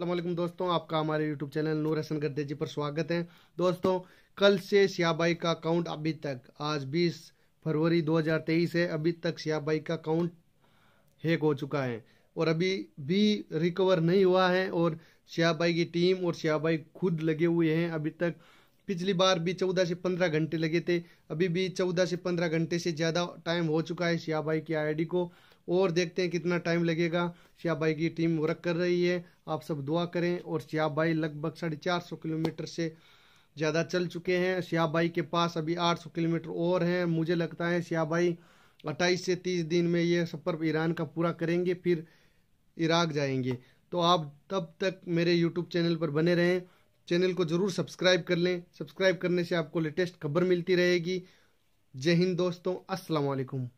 असलम दोस्तों आपका हमारे यूट्यूब चैनल नूर हसन गर्देजी पर स्वागत है दोस्तों कल से सियाबाई का अकाउंट अभी तक आज 20 फरवरी 2023 है अभी तक सियाबाई का अकाउंट हैक हो चुका है और अभी भी रिकवर नहीं हुआ है और सियाबाई की टीम और सियाबाई खुद लगे हुए हैं अभी तक पिछली बार भी चौदह से पंद्रह घंटे लगे थे अभी भी चौदह से पंद्रह घंटे से ज़्यादा टाइम हो चुका है भाई की आईडी को और देखते हैं कितना टाइम लगेगा भाई की टीम वर्क कर रही है आप सब दुआ करें और भाई लगभग साढ़े चार सौ किलोमीटर से ज़्यादा चल चुके हैं भाई के पास अभी आठ सौ किलोमीटर और हैं मुझे लगता है भाई अट्ठाईस से तीस दिन में ये सफ़र ईरान का पूरा करेंगे फिर इराक जाएंगे तो आप तब तक मेरे यूट्यूब चैनल पर बने रहें चैनल को ज़रूर सब्सक्राइब कर लें सब्सक्राइब करने से आपको लेटेस्ट खबर मिलती रहेगी जय हिंद दोस्तों अस्सलाम वालेकुम